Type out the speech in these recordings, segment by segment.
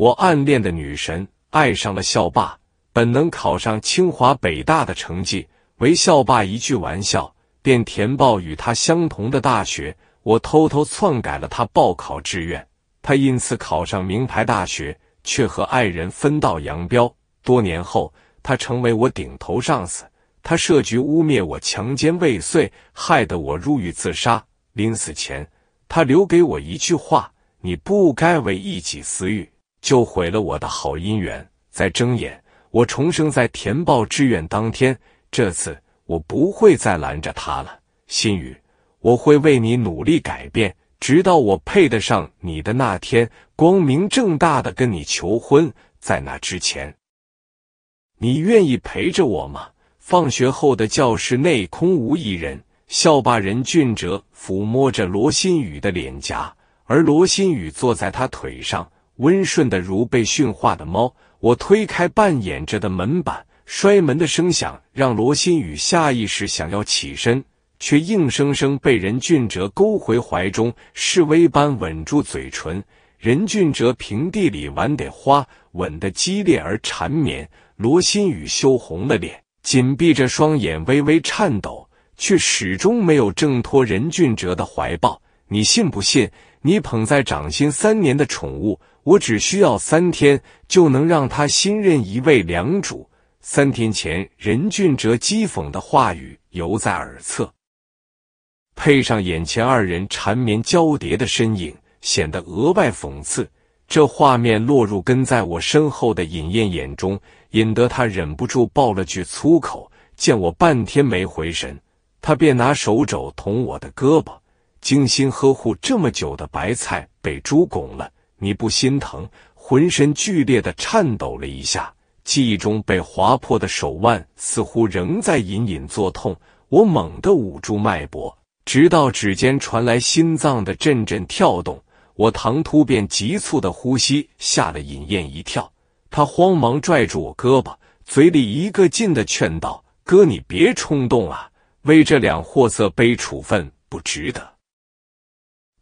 我暗恋的女神爱上了校霸，本能考上清华北大的成绩，为校霸一句玩笑便填报与他相同的大学。我偷偷篡改了他报考志愿，他因此考上名牌大学，却和爱人分道扬镳。多年后，他成为我顶头上司，他设局污蔑我强奸未遂，害得我入狱自杀。临死前，他留给我一句话：“你不该为一己私欲。”就毁了我的好姻缘。再睁眼，我重生在填报志愿当天。这次我不会再拦着他了。心雨，我会为你努力改变，直到我配得上你的那天，光明正大的跟你求婚。在那之前，你愿意陪着我吗？放学后的教室内空无一人。校霸任俊哲抚摸着罗新宇的脸颊，而罗新宇坐在他腿上。温顺的如被驯化的猫，我推开半掩着的门板，摔门的声响让罗新宇下意识想要起身，却硬生生被任俊哲勾回怀中，示威般吻住嘴唇。任俊哲平地里玩得花，吻得激烈而缠绵，罗新宇羞红了脸，紧闭着双眼，微微颤抖，却始终没有挣脱任俊哲的怀抱。你信不信？你捧在掌心三年的宠物。我只需要三天就能让他新任一位良主。三天前，任俊哲讥讽的话语犹在耳侧，配上眼前二人缠绵交叠的身影，显得额外讽刺。这画面落入跟在我身后的尹艳眼中，引得他忍不住爆了句粗口。见我半天没回神，他便拿手肘捅我的胳膊。精心呵护这么久的白菜被猪拱了。你不心疼，浑身剧烈的颤抖了一下。记忆中被划破的手腕似乎仍在隐隐作痛。我猛地捂住脉搏，直到指尖传来心脏的阵阵跳动。我唐突便急促的呼吸，吓了尹燕一跳。她慌忙拽住我胳膊，嘴里一个劲的劝道：“哥，你别冲动啊！为这两货色背处分不值得。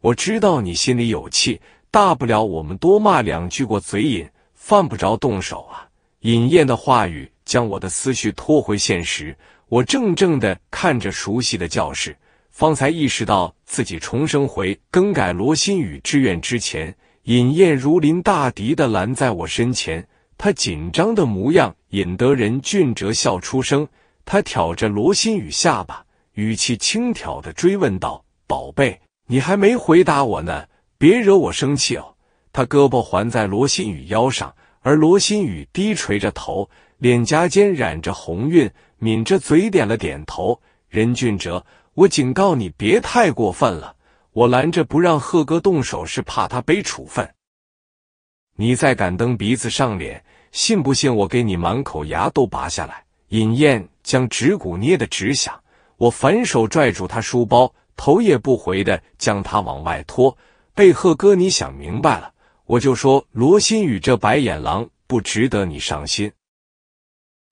我知道你心里有气。”大不了我们多骂两句过嘴瘾，犯不着动手啊！尹燕的话语将我的思绪拖回现实，我怔怔的看着熟悉的教室，方才意识到自己重生回更改罗新宇志愿之前。尹燕如临大敌的拦在我身前，她紧张的模样引得任俊哲笑出声。他挑着罗新宇下巴，语气轻佻的追问道：“宝贝，你还没回答我呢。”别惹我生气哦！他胳膊环在罗新宇腰上，而罗新宇低垂着头，脸颊间染着红晕，抿着嘴点了点头。任俊哲，我警告你，别太过分了！我拦着不让贺哥动手，是怕他背处分。你再敢蹬鼻子上脸，信不信我给你满口牙都拔下来？尹燕将指骨捏得直响，我反手拽住他书包，头也不回的将他往外拖。贝赫哥，你想明白了，我就说罗新宇这白眼狼不值得你伤心。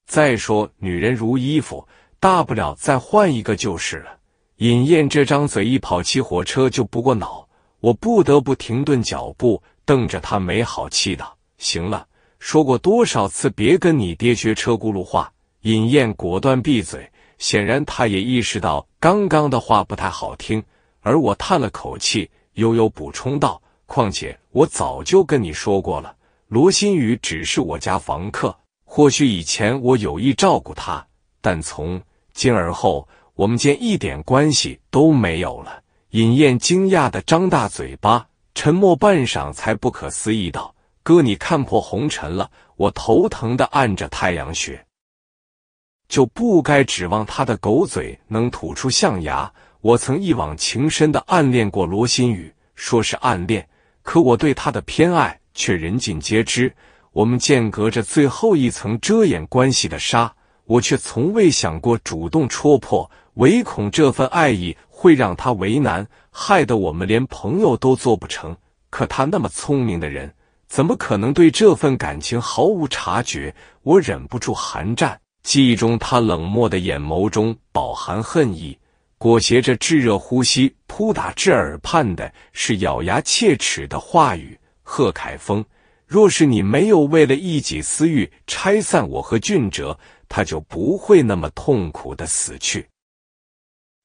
再说女人如衣服，大不了再换一个就是了。尹燕这张嘴一跑起火车就不过脑，我不得不停顿脚步，瞪着他，没好气道：“行了，说过多少次，别跟你爹学车轱辘话。”尹燕果断闭嘴，显然她也意识到刚刚的话不太好听，而我叹了口气。悠悠补充道：“况且我早就跟你说过了，罗新宇只是我家房客。或许以前我有意照顾他，但从今而后，我们间一点关系都没有了。”尹燕惊讶的张大嘴巴，沉默半晌，才不可思议道：“哥，你看破红尘了？”我头疼的按着太阳穴，就不该指望他的狗嘴能吐出象牙。我曾一往情深地暗恋过罗新宇，说是暗恋，可我对他的偏爱却人尽皆知。我们间隔着最后一层遮掩关系的纱，我却从未想过主动戳破，唯恐这份爱意会让他为难，害得我们连朋友都做不成。可他那么聪明的人，怎么可能对这份感情毫无察觉？我忍不住寒战，记忆中他冷漠的眼眸中饱含恨意。裹挟着炙热呼吸扑打至耳畔的是咬牙切齿的话语：“贺凯峰，若是你没有为了一己私欲拆散我和俊哲，他就不会那么痛苦的死去。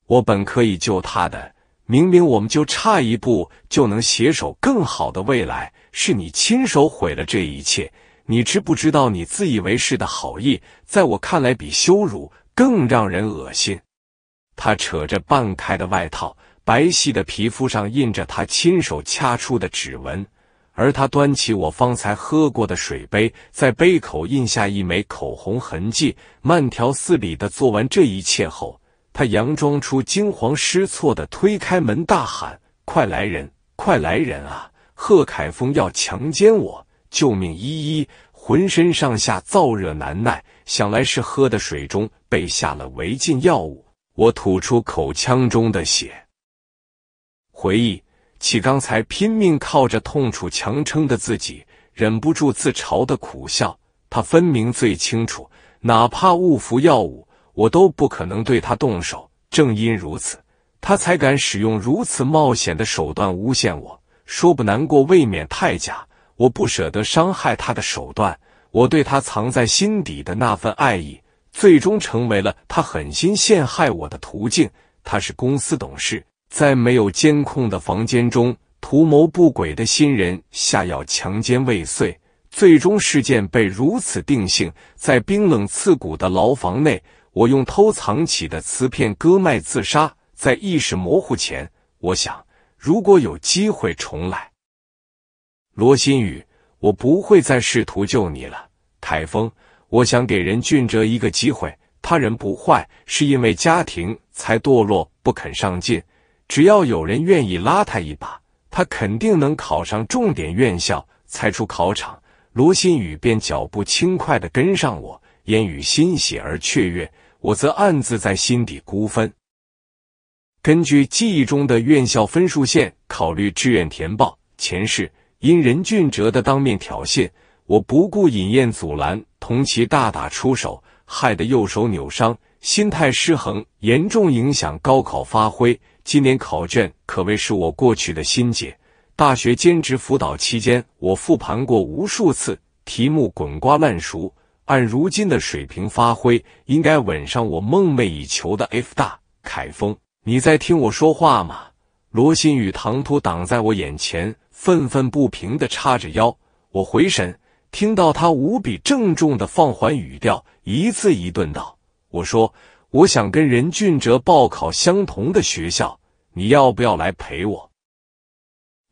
我本可以救他的，明明我们就差一步就能携手更好的未来，是你亲手毁了这一切。你知不知道，你自以为是的好意，在我看来比羞辱更让人恶心。”他扯着半开的外套，白皙的皮肤上印着他亲手掐出的指纹。而他端起我方才喝过的水杯，在杯口印下一枚口红痕迹。慢条斯理的做完这一切后，他佯装出惊慌失措的推开门，大喊：“快来人！快来人啊！贺凯峰要强奸我！救命！依依，浑身上下燥热难耐，想来是喝的水中被下了违禁药物。”我吐出口腔中的血，回忆起刚才拼命靠着痛楚强撑的自己，忍不住自嘲的苦笑。他分明最清楚，哪怕误服药物，我都不可能对他动手。正因如此，他才敢使用如此冒险的手段诬陷我。说不难过，未免太假。我不舍得伤害他的手段，我对他藏在心底的那份爱意。最终成为了他狠心陷害我的途径。他是公司董事，在没有监控的房间中，图谋不轨的新人下药强奸未遂。最终事件被如此定性。在冰冷刺骨的牢房内，我用偷藏起的瓷片割脉自杀。在意识模糊前，我想，如果有机会重来，罗新宇，我不会再试图救你了。台风。我想给任俊哲一个机会，他人不坏，是因为家庭才堕落，不肯上进。只要有人愿意拉他一把，他肯定能考上重点院校。才出考场，罗新宇便脚步轻快的跟上我，言语欣喜而雀跃。我则暗自在心底估分，根据记忆中的院校分数线，考虑志愿填报。前世因任俊哲的当面挑衅。我不顾饮宴阻拦，同其大打出手，害得右手扭伤，心态失衡，严重影响高考发挥。今年考卷可谓是我过去的心结。大学兼职辅导期间，我复盘过无数次，题目滚瓜烂熟。按如今的水平发挥，应该稳上我梦寐以求的 F 大。凯风，你在听我说话吗？罗新宇唐突挡在我眼前，愤愤不平地叉着腰。我回神。听到他无比郑重的放缓语调，一字一顿道：“我说，我想跟任俊哲报考相同的学校，你要不要来陪我？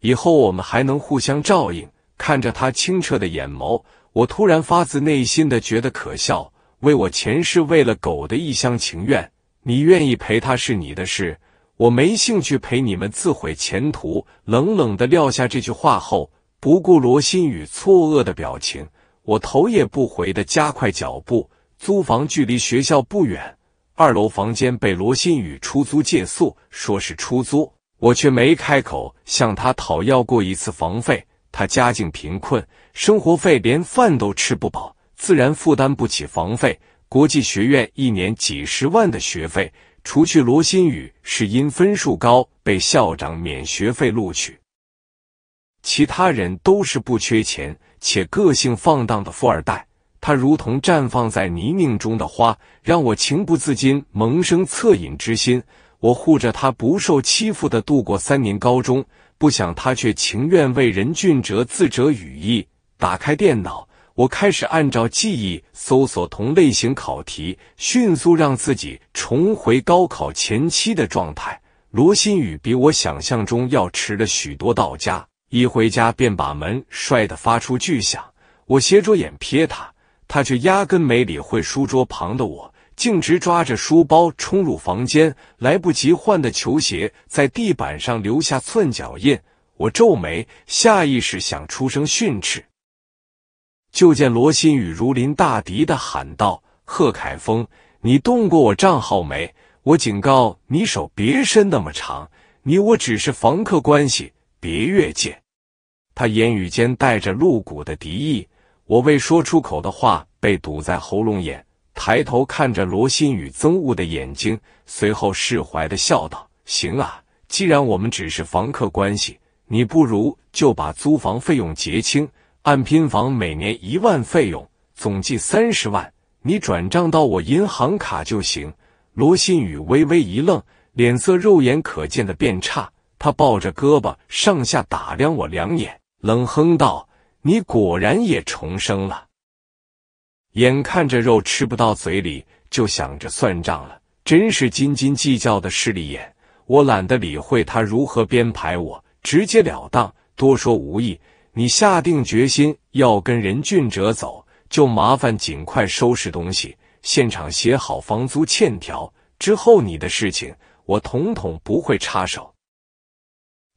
以后我们还能互相照应。”看着他清澈的眼眸，我突然发自内心的觉得可笑，为我前世为了狗的一厢情愿。你愿意陪他是你的事，我没兴趣陪你们自毁前途。冷冷的撂下这句话后。不顾罗新宇错愕的表情，我头也不回的加快脚步。租房距离学校不远，二楼房间被罗新宇出租借宿，说是出租，我却没开口向他讨要过一次房费。他家境贫困，生活费连饭都吃不饱，自然负担不起房费。国际学院一年几十万的学费，除去罗新宇是因分数高被校长免学费录取。其他人都是不缺钱且个性放荡的富二代，他如同绽放在泥泞中的花，让我情不自禁萌生恻隐之心。我护着他不受欺负的度过三年高中，不想他却情愿为任俊哲自折羽翼。打开电脑，我开始按照记忆搜索同类型考题，迅速让自己重回高考前期的状态。罗新宇比我想象中要迟了许多到家。一回家便把门摔得发出巨响，我斜着眼瞥他，他却压根没理会。书桌旁的我，径直抓着书包冲入房间，来不及换的球鞋在地板上留下寸脚印。我皱眉，下意识想出声训斥，就见罗新宇如临大敌的喊道：“贺凯峰，你动过我账号没？我警告你，手别伸那么长。你我只是房客关系，别越界。”他言语间带着露骨的敌意，我未说出口的话被堵在喉咙眼，抬头看着罗新宇憎恶的眼睛，随后释怀的笑道：“行啊，既然我们只是房客关系，你不如就把租房费用结清，按拼房每年一万费用，总计三十万，你转账到我银行卡就行。”罗新宇微微一愣，脸色肉眼可见的变差，他抱着胳膊上下打量我两眼。冷哼道：“你果然也重生了，眼看着肉吃不到嘴里，就想着算账了，真是斤斤计较的势利眼。我懒得理会他如何编排我，直截了当，多说无益。你下定决心要跟任俊哲走，就麻烦尽快收拾东西，现场写好房租欠条。之后你的事情，我统统不会插手。”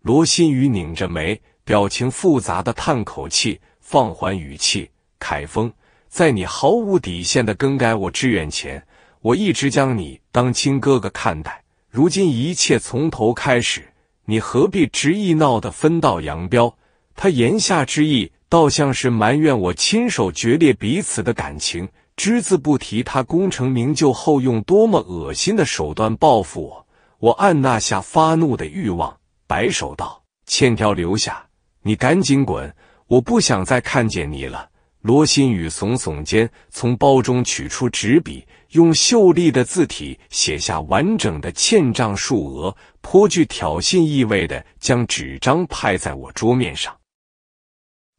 罗新宇拧着眉。表情复杂的叹口气，放缓语气：“凯峰，在你毫无底线的更改我志愿前，我一直将你当亲哥哥看待。如今一切从头开始，你何必执意闹得分道扬镳？”他言下之意，倒像是埋怨我亲手决裂彼此的感情，只字不提他功成名就后用多么恶心的手段报复我。我按捺下发怒的欲望，摆手道：“欠条留下。”你赶紧滚！我不想再看见你了。罗新宇耸耸肩，从包中取出纸笔，用秀丽的字体写下完整的欠账数额，颇具挑衅意味的将纸张拍在我桌面上：“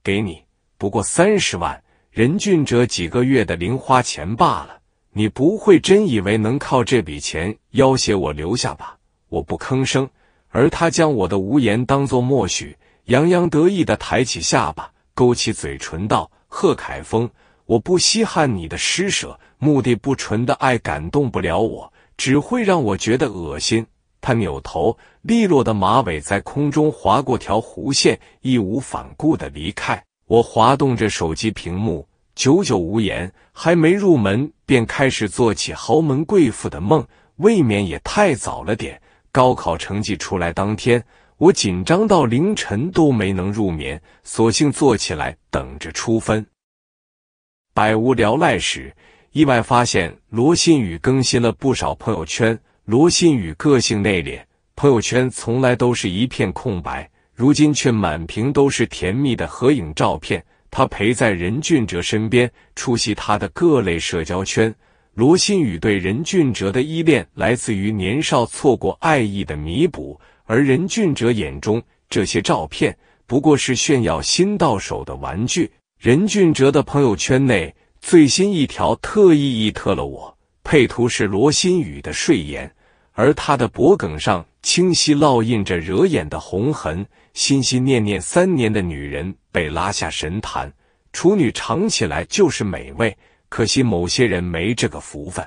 给你，不过三十万，任俊哲几个月的零花钱罢了。你不会真以为能靠这笔钱要挟我留下吧？”我不吭声，而他将我的无言当作默许。洋洋得意的抬起下巴，勾起嘴唇道：“贺凯峰，我不稀罕你的施舍，目的不纯的爱感动不了我，只会让我觉得恶心。”他扭头，利落的马尾在空中划过条弧线，义无反顾的离开。我滑动着手机屏幕，久久无言。还没入门，便开始做起豪门贵妇的梦，未免也太早了点。高考成绩出来当天。我紧张到凌晨都没能入眠，索性坐起来等着出分。百无聊赖时，意外发现罗新宇更新了不少朋友圈。罗新宇个性内敛，朋友圈从来都是一片空白，如今却满屏都是甜蜜的合影照片。他陪在任俊哲身边，出席他的各类社交圈。罗新宇对任俊哲的依恋，来自于年少错过爱意的弥补。而任俊哲眼中这些照片不过是炫耀新到手的玩具。任俊哲的朋友圈内最新一条特意臆特了我，配图是罗新宇的睡颜，而他的脖梗上清晰烙印着惹眼的红痕。心心念念三年的女人被拉下神坛，处女尝起来就是美味，可惜某些人没这个福分。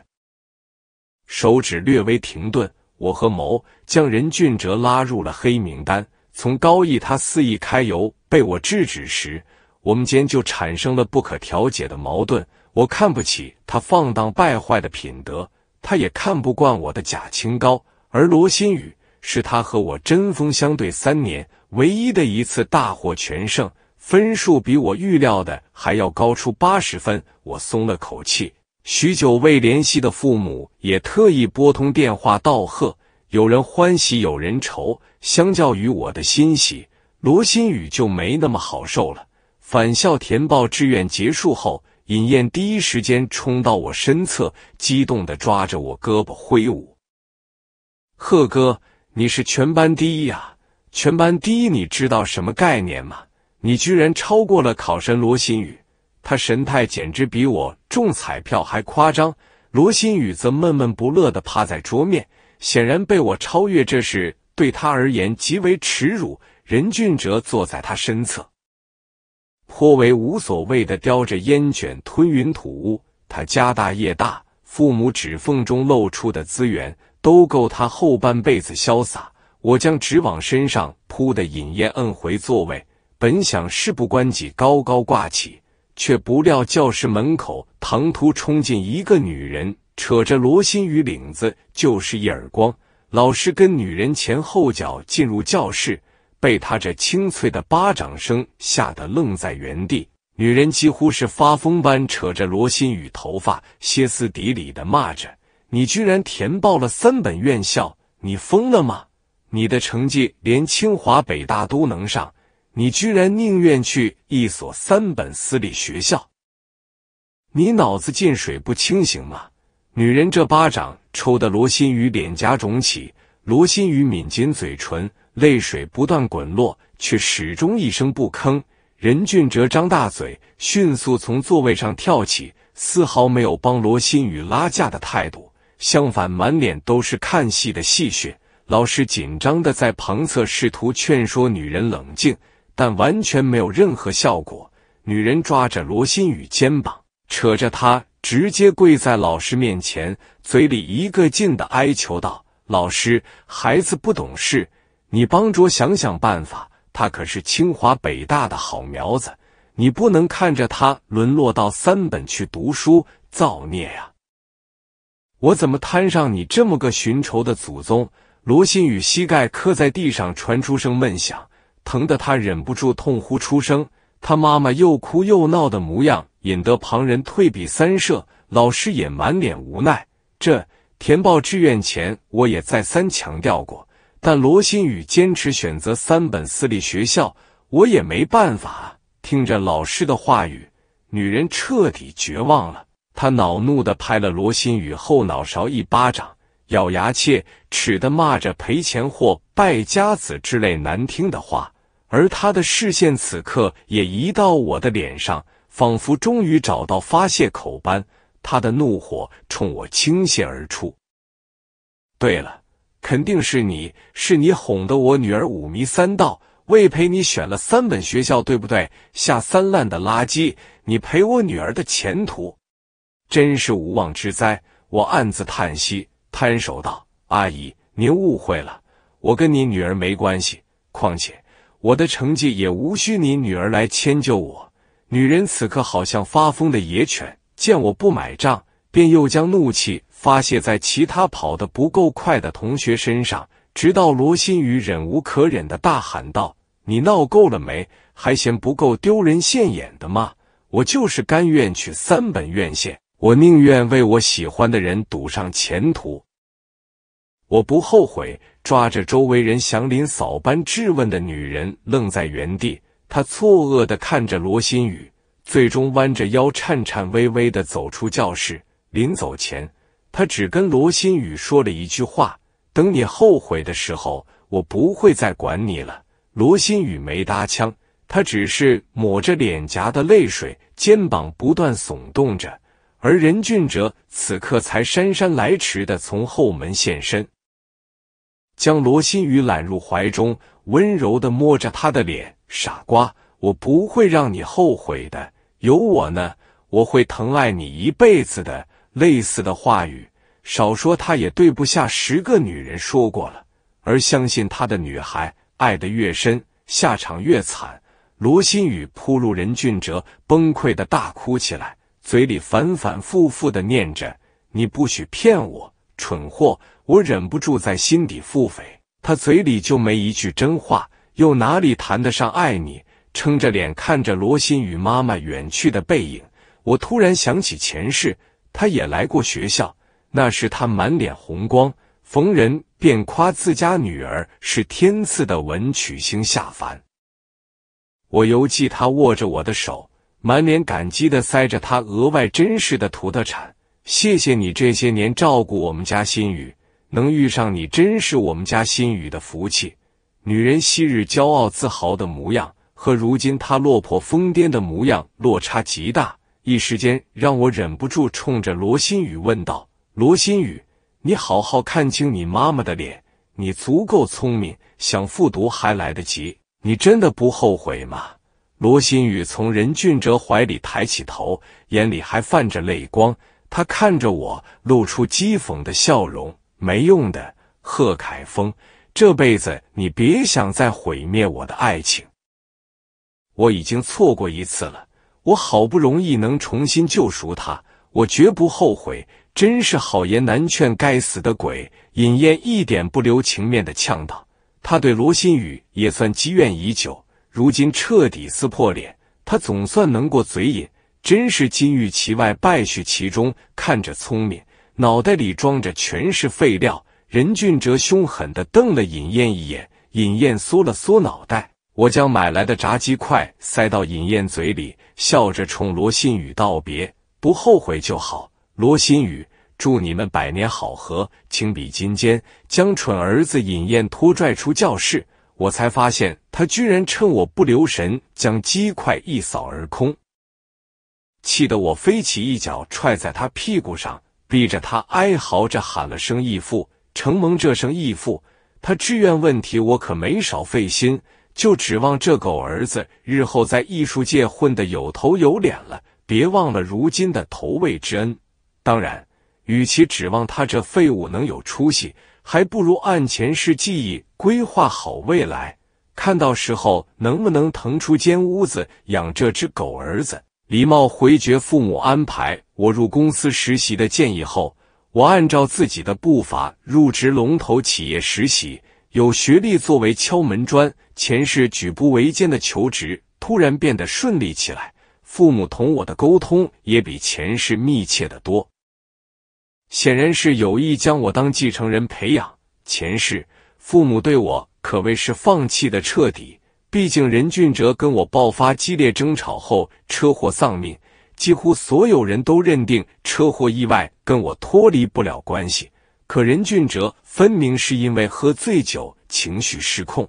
手指略微停顿。我和谋将任俊哲拉入了黑名单。从高义他肆意开油被我制止时，我们间就产生了不可调解的矛盾。我看不起他放荡败坏的品德，他也看不惯我的假清高。而罗新宇是他和我针锋相对三年唯一的一次大获全胜，分数比我预料的还要高出八十分，我松了口气。许久未联系的父母也特意拨通电话道贺，有人欢喜有人愁。相较于我的欣喜，罗新宇就没那么好受了。返校填报志愿结束后，尹燕第一时间冲到我身侧，激动的抓着我胳膊挥舞：“贺哥，你是全班第一呀！全班第一，你知道什么概念吗？你居然超过了考神罗新宇！”他神态简直比我中彩票还夸张。罗新宇则闷闷不乐地趴在桌面，显然被我超越这事对他而言极为耻辱。任俊哲坐在他身侧，颇为无所谓的叼着烟卷吞云吐雾。他家大业大，父母指缝中露出的资源都够他后半辈子潇洒。我将纸往身上铺的引烟摁回座位，本想事不关己高高挂起。却不料教室门口唐突冲进一个女人，扯着罗新宇领子就是一耳光。老师跟女人前后脚进入教室，被他这清脆的巴掌声吓得愣在原地。女人几乎是发疯般扯着罗新宇头发，歇斯底里的骂着：“你居然填报了三本院校，你疯了吗？你的成绩连清华北大都能上。”你居然宁愿去一所三本私立学校？你脑子进水不清醒吗？女人这巴掌抽的罗新宇脸颊肿起，罗新宇抿紧嘴唇，泪水不断滚落，却始终一声不吭。任俊哲张大嘴，迅速从座位上跳起，丝毫没有帮罗新宇拉架的态度，相反，满脸都是看戏的戏谑。老师紧张地在旁侧试图劝说女人冷静。但完全没有任何效果。女人抓着罗新宇肩膀，扯着他直接跪在老师面前，嘴里一个劲的哀求道：“老师，孩子不懂事，你帮着想想办法。他可是清华北大的好苗子，你不能看着他沦落到三本去读书，造孽啊！我怎么摊上你这么个寻仇的祖宗？”罗新宇膝盖磕在地上传出声闷响。疼得他忍不住痛呼出声，他妈妈又哭又闹的模样，引得旁人退避三舍。老师也满脸无奈。这填报志愿前，我也再三强调过，但罗新宇坚持选择三本私立学校，我也没办法。听着老师的话语，女人彻底绝望了。她恼怒地拍了罗新宇后脑勺一巴掌，咬牙切齿地骂着“赔钱货、败家子”之类难听的话。而他的视线此刻也移到我的脸上，仿佛终于找到发泄口般，他的怒火冲我倾泻而出。对了，肯定是你，是你哄得我女儿五迷三道，为陪你选了三本学校，对不对？下三滥的垃圾，你赔我女儿的前途，真是无妄之灾。我暗自叹息，摊手道：“阿姨，您误会了，我跟你女儿没关系，况且……”我的成绩也无需你女儿来迁就我。女人此刻好像发疯的野犬，见我不买账，便又将怒气发泄在其他跑得不够快的同学身上，直到罗新宇忍无可忍的大喊道：“你闹够了没？还嫌不够丢人现眼的吗？我就是甘愿去三本院线，我宁愿为我喜欢的人赌上前途。”我不后悔，抓着周围人祥林嫂般质问的女人愣在原地，她错愕地看着罗新宇，最终弯着腰颤颤巍巍地走出教室。临走前，她只跟罗新宇说了一句话：“等你后悔的时候，我不会再管你了。”罗新宇没搭腔，他只是抹着脸颊的泪水，肩膀不断耸动着。而任俊哲此刻才姗姗来迟地从后门现身。将罗新宇揽入怀中，温柔的摸着他的脸。傻瓜，我不会让你后悔的，有我呢，我会疼爱你一辈子的。类似的话语，少说他也对不下十个女人说过了。而相信他的女孩，爱的越深，下场越惨。罗新宇扑入任俊哲，崩溃的大哭起来，嘴里反反复复的念着：“你不许骗我，蠢货。”我忍不住在心底腹诽，他嘴里就没一句真话，又哪里谈得上爱你？撑着脸看着罗新宇妈妈远去的背影，我突然想起前世，他也来过学校。那时他满脸红光，逢人便夸自家女儿是天赐的文曲星下凡。我犹记他握着我的手，满脸感激的塞着他额外珍视的土特产：“谢谢你这些年照顾我们家新宇。”能遇上你真是我们家心宇的福气。女人昔日骄傲自豪的模样和如今她落魄疯癫的模样落差极大，一时间让我忍不住冲着罗新宇问道：“罗新宇，你好好看清你妈妈的脸。你足够聪明，想复读还来得及。你真的不后悔吗？”罗新宇从任俊哲怀里抬起头，眼里还泛着泪光。他看着我，露出讥讽的笑容。没用的，贺凯峰，这辈子你别想再毁灭我的爱情。我已经错过一次了，我好不容易能重新救赎他，我绝不后悔。真是好言难劝，该死的鬼！尹燕一点不留情面的呛道：“他对罗新宇也算积怨已久，如今彻底撕破脸，他总算能过嘴瘾。真是金玉其外，败絮其中，看着聪明。”脑袋里装着全是废料，任俊哲凶狠的瞪了尹燕一眼，尹燕缩了缩脑袋。我将买来的炸鸡块塞到尹燕嘴里，笑着冲罗新宇道别：“不后悔就好。”罗新宇，祝你们百年好合，情比金坚。将蠢儿子尹燕拖拽出教室，我才发现他居然趁我不留神将鸡块一扫而空，气得我飞起一脚踹在他屁股上。逼着他哀嚎着喊了声“义父”，承蒙这声义父，他志愿问题我可没少费心，就指望这狗儿子日后在艺术界混得有头有脸了。别忘了如今的投喂之恩。当然，与其指望他这废物能有出息，还不如按前世记忆规划好未来，看到时候能不能腾出间屋子养这只狗儿子。礼貌回绝父母安排我入公司实习的建议后，我按照自己的步伐入职龙头企业实习。有学历作为敲门砖，前世举步维艰的求职突然变得顺利起来。父母同我的沟通也比前世密切的多，显然是有意将我当继承人培养。前世父母对我可谓是放弃的彻底。毕竟任俊哲跟我爆发激烈争吵后，车祸丧命，几乎所有人都认定车祸意外跟我脱离不了关系。可任俊哲分明是因为喝醉酒情绪失控，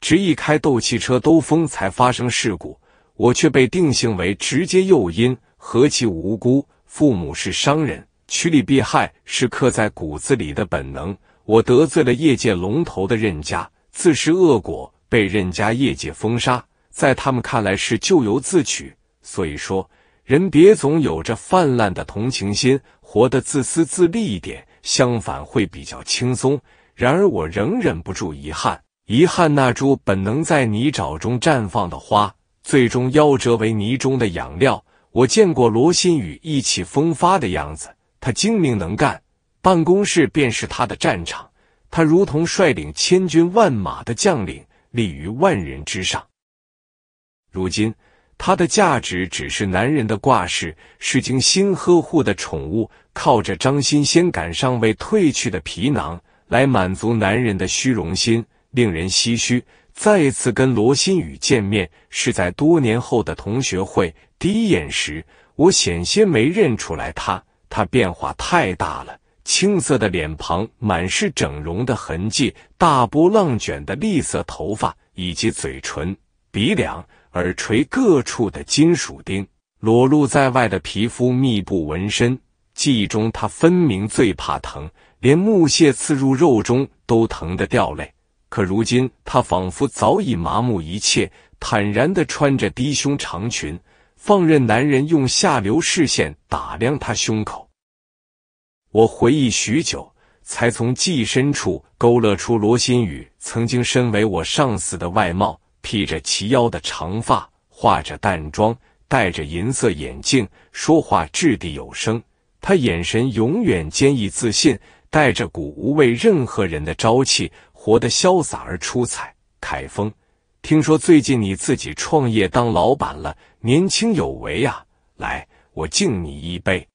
执意开斗气车兜风才发生事故，我却被定性为直接诱因，何其无辜！父母是商人，趋利避害是刻在骨子里的本能。我得罪了业界龙头的任家，自食恶果。被任家业界封杀，在他们看来是咎由自取。所以说，人别总有着泛滥的同情心，活得自私自利一点，相反会比较轻松。然而，我仍忍不住遗憾，遗憾那株本能在泥沼中绽放的花，最终夭折为泥中的养料。我见过罗新宇意气风发的样子，他精明能干，办公室便是他的战场，他如同率领千军万马的将领。立于万人之上，如今他的价值只是男人的挂饰，是精心呵护的宠物，靠着张新先感尚未褪去的皮囊来满足男人的虚荣心，令人唏嘘。再次跟罗新宇见面是在多年后的同学会，第一眼时我险些没认出来他，他变化太大了。青色的脸庞满是整容的痕迹，大波浪卷的栗色头发，以及嘴唇、鼻梁、耳垂各处的金属钉，裸露在外的皮肤密布纹身。记忆中，他分明最怕疼，连木屑刺入肉中都疼得掉泪。可如今，他仿佛早已麻木一切，坦然的穿着低胸长裙，放任男人用下流视线打量他胸口。我回忆许久，才从记忆深处勾勒出罗新宇曾经身为我上司的外貌：披着齐腰的长发，化着淡妆，戴着银色眼镜，说话掷地有声。他眼神永远坚毅自信，带着股无畏任何人的朝气，活得潇洒而出彩。凯峰，听说最近你自己创业当老板了，年轻有为啊！来，我敬你一杯。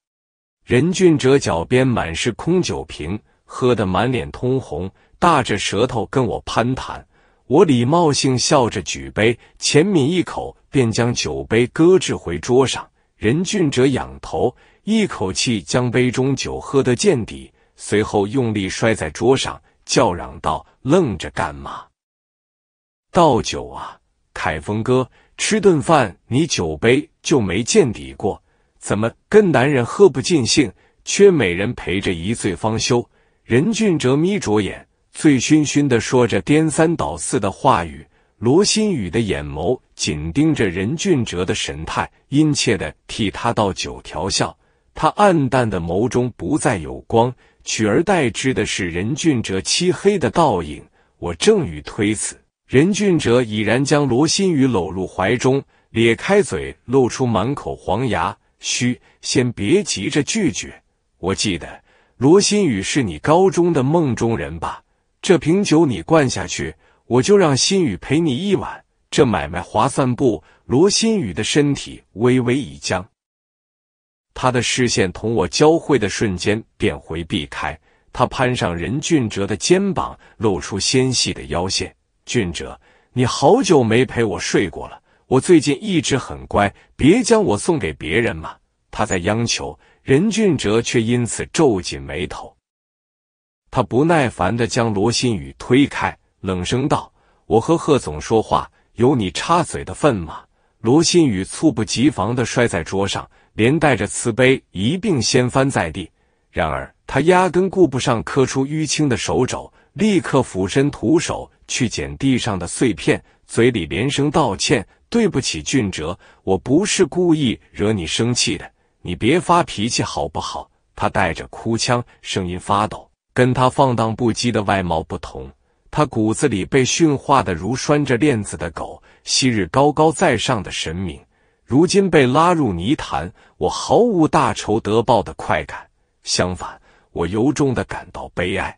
任俊哲脚边满是空酒瓶，喝得满脸通红，大着舌头跟我攀谈。我礼貌性笑着举杯，浅抿一口，便将酒杯搁置回桌上。任俊哲仰头，一口气将杯中酒喝得见底，随后用力摔在桌上，叫嚷道：“愣着干嘛？倒酒啊，凯峰哥！吃顿饭你酒杯就没见底过。”怎么跟男人喝不尽兴，却美人陪着一醉方休？任俊哲眯着眼，醉醺醺地说着颠三倒四的话语。罗新宇的眼眸紧盯着任俊哲的神态，殷切地替他倒酒调笑。他暗淡的眸中不再有光，取而代之的是任俊哲漆黑的倒影。我正欲推辞，任俊哲已然将罗新宇搂入怀中，咧开嘴露出满口黄牙。嘘，先别急着拒绝。我记得罗新宇是你高中的梦中人吧？这瓶酒你灌下去，我就让新宇陪你一晚。这买卖划算不？罗新宇的身体微微一僵，他的视线同我交汇的瞬间便回避开。他攀上任俊哲的肩膀，露出纤细的腰线。俊哲，你好久没陪我睡过了。我最近一直很乖，别将我送给别人嘛。他在央求，任俊哲却因此皱紧眉头。他不耐烦地将罗新宇推开，冷声道：“我和贺总说话，有你插嘴的份吗？”罗新宇猝不及防地摔在桌上，连带着瓷杯一并掀翻在地。然而他压根顾不上磕出淤青的手肘，立刻俯身徒手去捡地上的碎片。嘴里连声道歉：“对不起，俊哲，我不是故意惹你生气的，你别发脾气好不好？”他带着哭腔，声音发抖，跟他放荡不羁的外貌不同，他骨子里被驯化的如拴着链子的狗。昔日高高在上的神明，如今被拉入泥潭，我毫无大仇得报的快感，相反，我由衷的感到悲哀。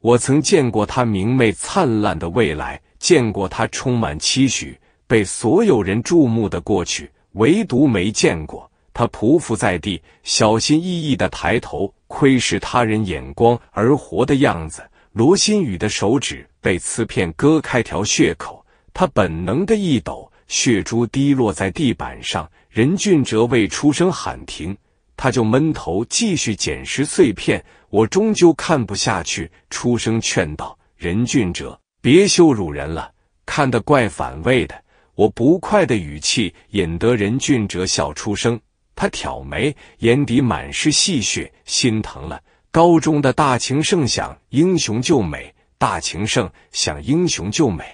我曾见过他明媚灿烂的未来。见过他充满期许、被所有人注目的过去，唯独没见过他匍匐在地、小心翼翼地抬头窥视他人眼光而活的样子。罗新宇的手指被瓷片割开条血口，他本能地一抖，血珠滴落在地板上。任俊哲未出声喊停，他就闷头继续捡拾碎片。我终究看不下去，出声劝道：“任俊哲。”别羞辱人了，看得怪反胃的。我不快的语气引得任俊哲笑出声，他挑眉，眼底满是戏谑，心疼了。高中的大情圣想英雄救美，大情圣想英雄救美，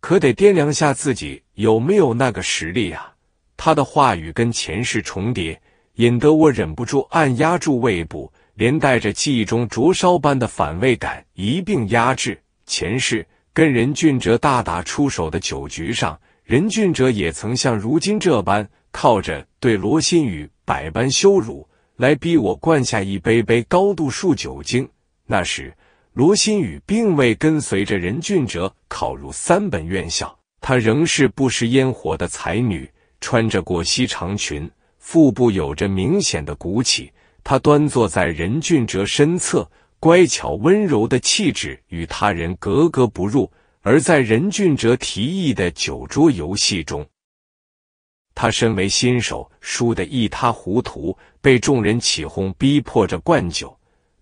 可得掂量下自己有没有那个实力啊。他的话语跟前世重叠，引得我忍不住按压住胃部，连带着记忆中灼烧般的反胃感一并压制。前世跟任俊哲大打出手的酒局上，任俊哲也曾像如今这般，靠着对罗新宇百般羞辱来逼我灌下一杯杯高度数酒精。那时，罗新宇并未跟随着任俊哲考入三本院校，他仍是不食烟火的才女，穿着过膝长裙，腹部有着明显的鼓起。她端坐在任俊哲身侧。乖巧温柔的气质与他人格格不入，而在任俊哲提议的酒桌游戏中，他身为新手输得一塌糊涂，被众人起哄逼迫着灌酒。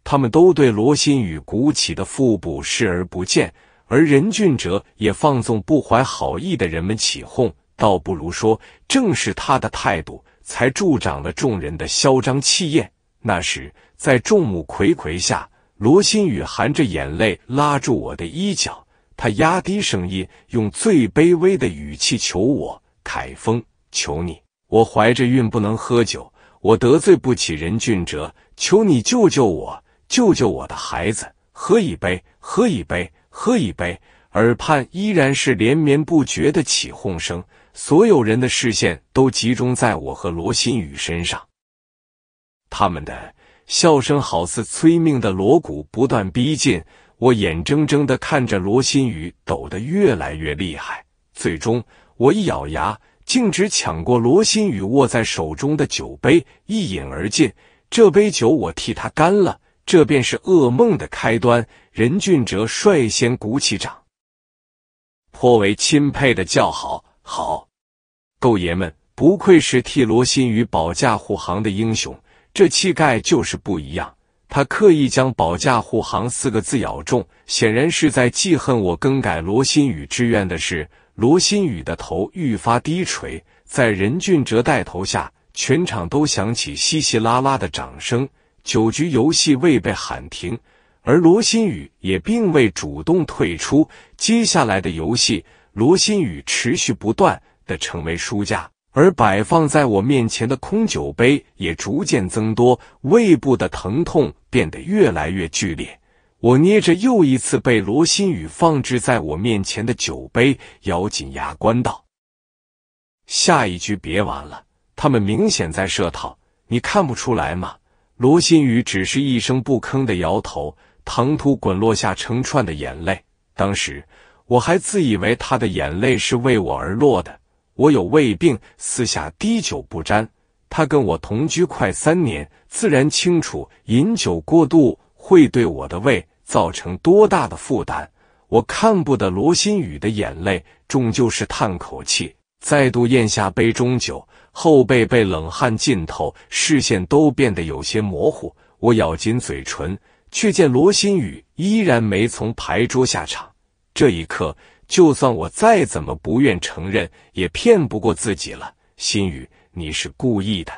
他们都对罗新宇鼓起的腹部视而不见，而任俊哲也放纵不怀好意的人们起哄。倒不如说，正是他的态度才助长了众人的嚣张气焰。那时，在众目睽睽下。罗新宇含着眼泪拉住我的衣角，他压低声音，用最卑微的语气求我：“凯峰，求你，我怀着孕不能喝酒，我得罪不起任俊哲，求你救救我，救救我的孩子。”喝一杯，喝一杯，喝一杯。耳畔依然是连绵不绝的起哄声，所有人的视线都集中在我和罗新宇身上，他们的。笑声好似催命的锣鼓，不断逼近。我眼睁睁地看着罗新宇抖得越来越厉害，最终我一咬牙，径直抢过罗新宇握在手中的酒杯，一饮而尽。这杯酒我替他干了。这便是噩梦的开端。任俊哲率先鼓起掌，颇为钦佩的叫好：“好，够爷们！不愧是替罗新宇保驾护航的英雄。”这气概就是不一样。他刻意将“保驾护航”四个字咬中，显然是在记恨我更改罗新宇志愿的事。罗新宇的头愈发低垂，在任俊哲带头下，全场都响起稀稀拉拉的掌声。九局游戏未被喊停，而罗新宇也并未主动退出。接下来的游戏，罗新宇持续不断的成为输家。而摆放在我面前的空酒杯也逐渐增多，胃部的疼痛变得越来越剧烈。我捏着又一次被罗新宇放置在我面前的酒杯，咬紧牙关道：“下一局别玩了，他们明显在设套，你看不出来吗？”罗新宇只是一声不吭的摇头，唐突滚落下成串的眼泪。当时我还自以为他的眼泪是为我而落的。我有胃病，私下滴酒不沾。他跟我同居快三年，自然清楚饮酒过度会对我的胃造成多大的负担。我看不得罗新宇的眼泪，终究是叹口气，再度咽下杯中酒，后背被冷汗浸透，视线都变得有些模糊。我咬紧嘴唇，却见罗新宇依然没从牌桌下场。这一刻。就算我再怎么不愿承认，也骗不过自己了。心雨，你是故意的，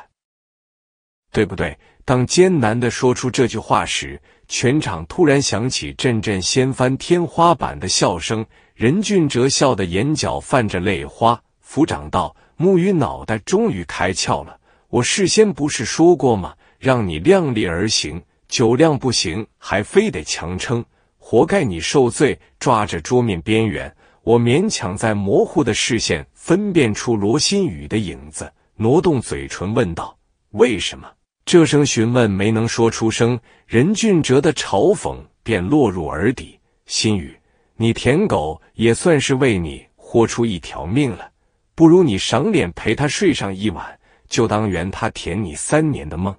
对不对？当艰难的说出这句话时，全场突然响起阵阵掀翻天花板的笑声。任俊哲笑的眼角泛着泪花，抚掌道：“木鱼脑袋终于开窍了。我事先不是说过吗？让你量力而行，酒量不行还非得强撑，活该你受罪。”抓着桌面边缘。我勉强在模糊的视线分辨出罗新宇的影子，挪动嘴唇问道：“为什么？”这声询问没能说出声，任俊哲的嘲讽便落入耳底。新宇，你舔狗也算是为你豁出一条命了，不如你赏脸陪他睡上一晚，就当圆他舔你三年的梦。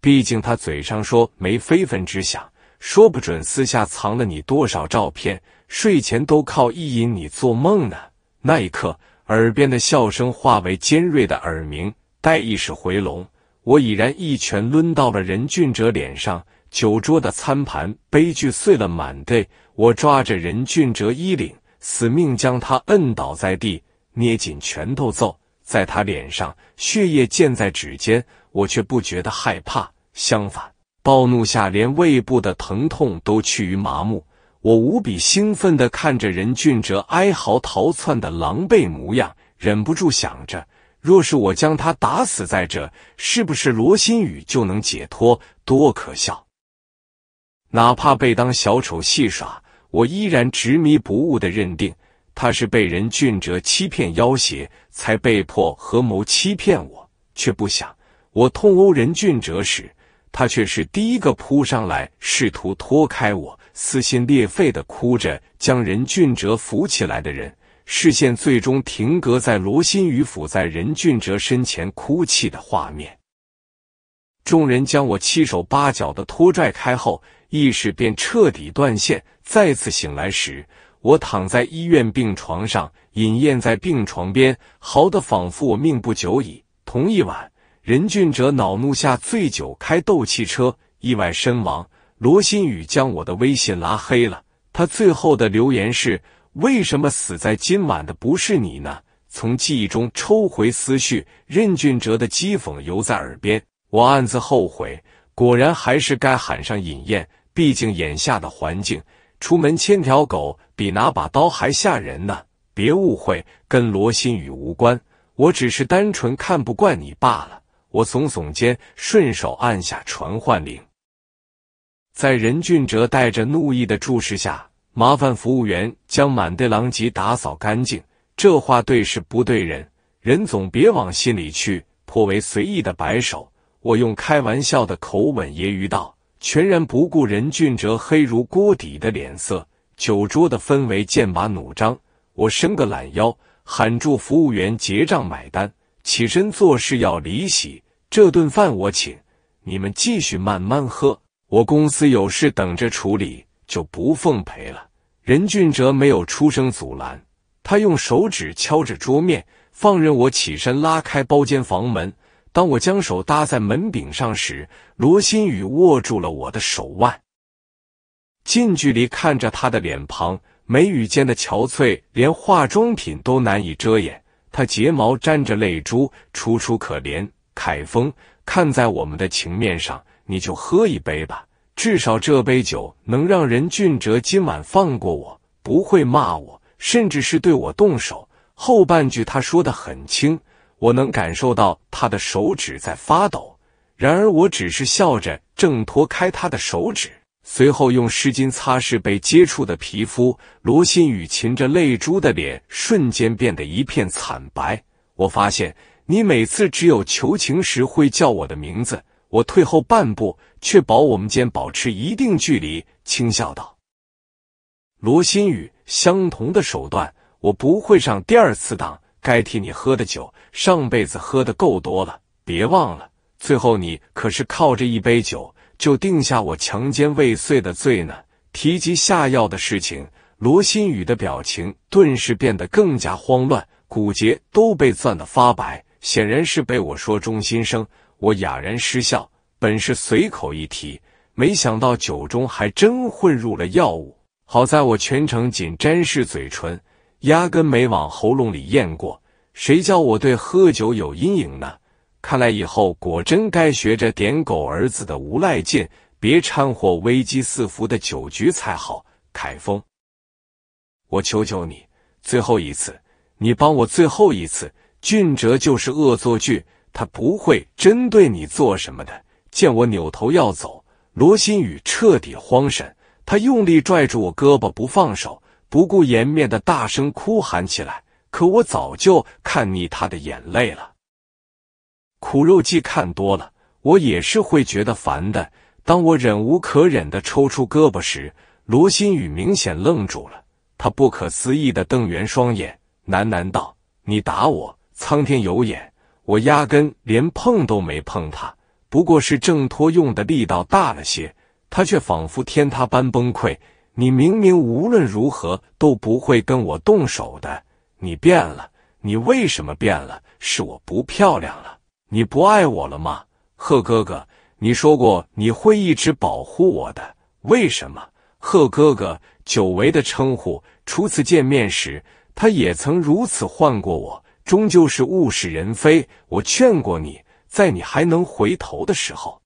毕竟他嘴上说没非分之想，说不准私下藏了你多少照片。睡前都靠意淫，你做梦呢？那一刻，耳边的笑声化为尖锐的耳鸣。待意识回笼，我已然一拳抡到了任俊哲脸上，酒桌的餐盘杯具碎了满地。我抓着任俊哲衣领，死命将他摁倒在地，捏紧拳头揍在他脸上，血液溅在指尖，我却不觉得害怕，相反，暴怒下连胃部的疼痛都趋于麻木。我无比兴奋的看着任俊哲哀嚎逃窜的狼狈模样，忍不住想着：若是我将他打死在这，是不是罗新宇就能解脱？多可笑！哪怕被当小丑戏耍，我依然执迷不悟的认定他是被任俊哲欺骗要挟，才被迫合谋欺骗我。却不想，我痛殴任俊哲时，他却是第一个扑上来，试图拖开我。撕心裂肺的哭着，将任俊哲扶起来的人，视线最终停格在罗新宇伏在任俊哲身前哭泣的画面。众人将我七手八脚的拖拽开后，意识便彻底断线。再次醒来时，我躺在医院病床上，隐燕在病床边嚎得仿佛我命不久矣。同一晚，任俊哲恼怒下醉酒开斗气车，意外身亡。罗新宇将我的微信拉黑了，他最后的留言是：“为什么死在今晚的不是你呢？”从记忆中抽回思绪，任俊哲的讥讽犹在耳边，我暗自后悔。果然还是该喊上尹燕，毕竟眼下的环境，出门牵条狗比拿把刀还吓人呢。别误会，跟罗新宇无关，我只是单纯看不惯你罢了。我耸耸肩，顺手按下传唤铃。在任俊哲带着怒意的注视下，麻烦服务员将满地狼藉打扫干净。这话对事不对人，任总别往心里去。颇为随意的摆手，我用开玩笑的口吻揶揄道，全然不顾任俊哲黑如锅底的脸色。酒桌的氛围剑拔弩张，我伸个懒腰，喊住服务员结账买单，起身做事要离席。这顿饭我请，你们继续慢慢喝。我公司有事等着处理，就不奉陪了。任俊哲没有出声阻拦，他用手指敲着桌面，放任我起身拉开包间房门。当我将手搭在门柄上时，罗新宇握住了我的手腕。近距离看着他的脸庞，眉宇间的憔悴连化妆品都难以遮掩。他睫毛沾着泪珠，楚楚可怜。凯峰，看在我们的情面上。你就喝一杯吧，至少这杯酒能让任俊哲今晚放过我，不会骂我，甚至是对我动手。后半句他说的很轻，我能感受到他的手指在发抖。然而，我只是笑着挣脱开他的手指，随后用湿巾擦拭被接触的皮肤。罗新宇噙着泪珠的脸瞬间变得一片惨白。我发现，你每次只有求情时会叫我的名字。我退后半步，确保我们间保持一定距离，轻笑道：“罗新宇，相同的手段，我不会上第二次当。该替你喝的酒，上辈子喝的够多了，别忘了。最后你可是靠着一杯酒，就定下我强奸未遂的罪呢。”提及下药的事情，罗新宇的表情顿时变得更加慌乱，骨节都被攥得发白，显然是被我说中心声。我哑然失笑，本是随口一提，没想到酒中还真混入了药物。好在我全程仅沾舐嘴唇，压根没往喉咙里咽过。谁叫我对喝酒有阴影呢？看来以后果真该学着点狗儿子的无赖劲，别掺和危机四伏的酒局才好。凯峰，我求求你，最后一次，你帮我最后一次。俊哲就是恶作剧。他不会针对你做什么的。见我扭头要走，罗新宇彻底慌神，他用力拽住我胳膊不放手，不顾颜面的大声哭喊起来。可我早就看腻他的眼泪了，苦肉计看多了，我也是会觉得烦的。当我忍无可忍的抽出胳膊时，罗新宇明显愣住了，他不可思议的瞪圆双眼，喃喃道：“你打我，苍天有眼。”我压根连碰都没碰他，不过是挣脱用的力道大了些，他却仿佛天塌般崩溃。你明明无论如何都不会跟我动手的，你变了，你为什么变了？是我不漂亮了？你不爱我了吗？贺哥哥，你说过你会一直保护我的，为什么？贺哥哥，久违的称呼，初次见面时他也曾如此唤过我。终究是物是人非。我劝过你，在你还能回头的时候。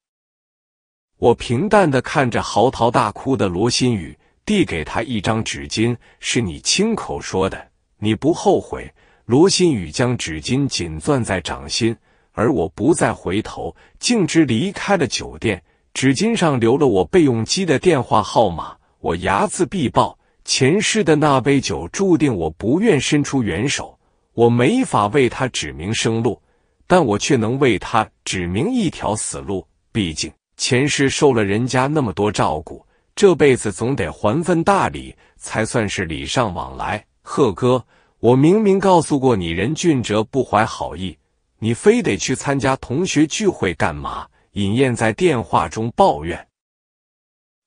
我平淡的看着嚎啕大哭的罗新宇，递给他一张纸巾。是你亲口说的，你不后悔。罗新宇将纸巾紧攥在掌心，而我不再回头，径直离开了酒店。纸巾上留了我备用机的电话号码。我睚眦必报，前世的那杯酒，注定我不愿伸出援手。我没法为他指明生路，但我却能为他指明一条死路。毕竟前世受了人家那么多照顾，这辈子总得还份大礼，才算是礼尚往来。贺哥，我明明告诉过你，任俊哲不怀好意，你非得去参加同学聚会干嘛？尹燕在电话中抱怨，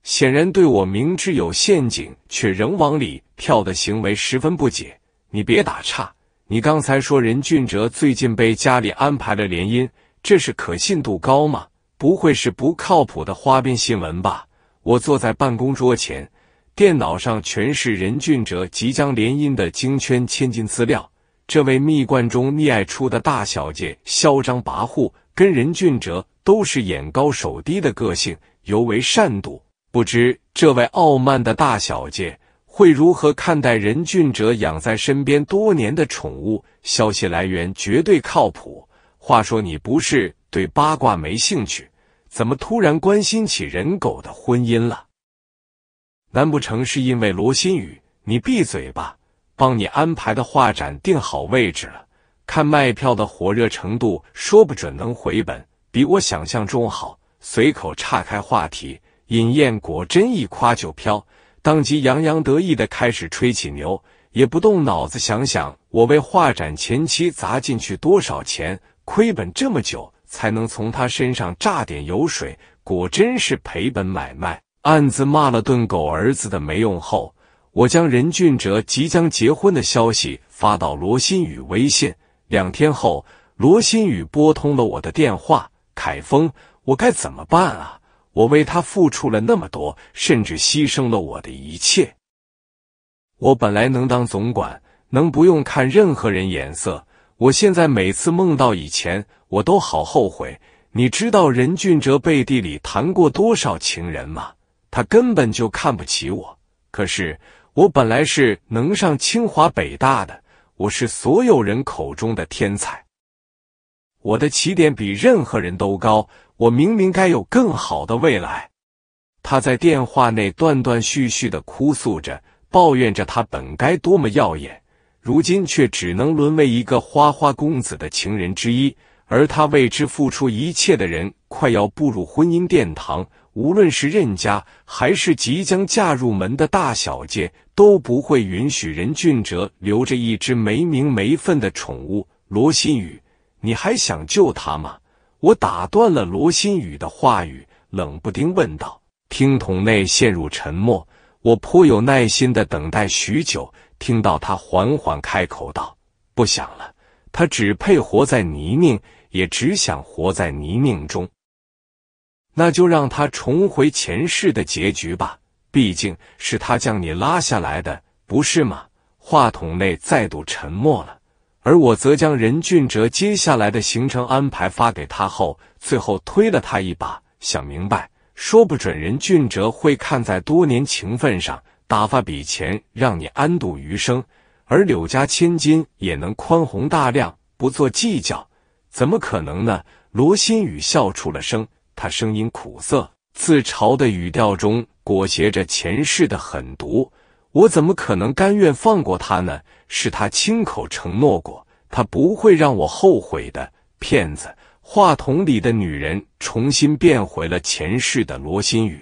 显然对我明知有陷阱却仍往里跳的行为十分不解。你别打岔。你刚才说任俊哲最近被家里安排了联姻，这是可信度高吗？不会是不靠谱的花边新闻吧？我坐在办公桌前，电脑上全是任俊哲即将联姻的京圈千金资料。这位蜜罐中溺爱出的大小姐，嚣张跋扈，跟任俊哲都是眼高手低的个性，尤为善妒。不知这位傲慢的大小姐。会如何看待任俊哲养在身边多年的宠物？消息来源绝对靠谱。话说，你不是对八卦没兴趣，怎么突然关心起人狗的婚姻了？难不成是因为罗新宇？你闭嘴吧！帮你安排的画展定好位置了，看卖票的火热程度，说不准能回本，比我想象中好。随口岔开话题，尹燕果真一夸就飘。当即洋洋得意的开始吹起牛，也不动脑子想想，我为画展前期砸进去多少钱，亏本这么久才能从他身上榨点油水，果真是赔本买卖。暗自骂了顿狗儿子的没用后，我将任俊哲即将结婚的消息发到罗新宇微信。两天后，罗新宇拨通了我的电话：“凯峰，我该怎么办啊？”我为他付出了那么多，甚至牺牲了我的一切。我本来能当总管，能不用看任何人眼色。我现在每次梦到以前，我都好后悔。你知道任俊哲背地里谈过多少情人吗？他根本就看不起我。可是我本来是能上清华北大的，我是所有人口中的天才，我的起点比任何人都高。我明明该有更好的未来，他在电话内断断续续的哭诉着，抱怨着他本该多么耀眼，如今却只能沦为一个花花公子的情人之一，而他为之付出一切的人，快要步入婚姻殿堂。无论是任家还是即将嫁入门的大小姐，都不会允许任俊哲留着一只没名没分的宠物罗新宇。你还想救他吗？我打断了罗新宇的话语，冷不丁问道：“听筒内陷入沉默，我颇有耐心的等待许久，听到他缓缓开口道：‘不想了，他只配活在泥泞，也只想活在泥泞中。那就让他重回前世的结局吧，毕竟是他将你拉下来的，不是吗？’”话筒内再度沉默了。而我则将任俊哲接下来的行程安排发给他后，最后推了他一把，想明白，说不准任俊哲会看在多年情分上，打发笔钱让你安度余生，而柳家千金也能宽宏大量，不做计较，怎么可能呢？罗新宇笑出了声，他声音苦涩，自嘲的语调中裹挟着前世的狠毒，我怎么可能甘愿放过他呢？是他亲口承诺过，他不会让我后悔的。骗子！话筒里的女人重新变回了前世的罗新宇，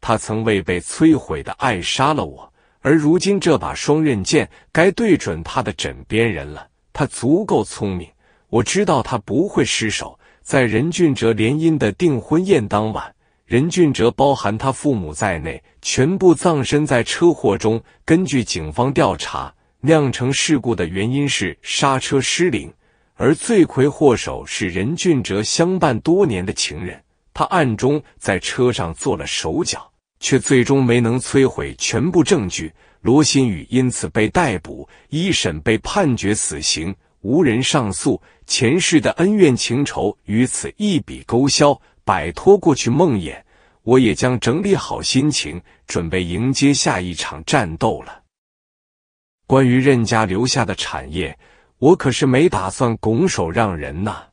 他曾为被摧毁的爱杀了我，而如今这把双刃剑该对准他的枕边人了。他足够聪明，我知道他不会失手。在任俊哲联姻的订婚宴当晚。任俊哲包含他父母在内，全部葬身在车祸中。根据警方调查，酿成事故的原因是刹车失灵，而罪魁祸首是任俊哲相伴多年的情人。他暗中在车上做了手脚，却最终没能摧毁全部证据。罗新宇因此被逮捕，一审被判决死刑，无人上诉。前世的恩怨情仇与此一笔勾销。摆脱过去梦魇，我也将整理好心情，准备迎接下一场战斗了。关于任家留下的产业，我可是没打算拱手让人呢。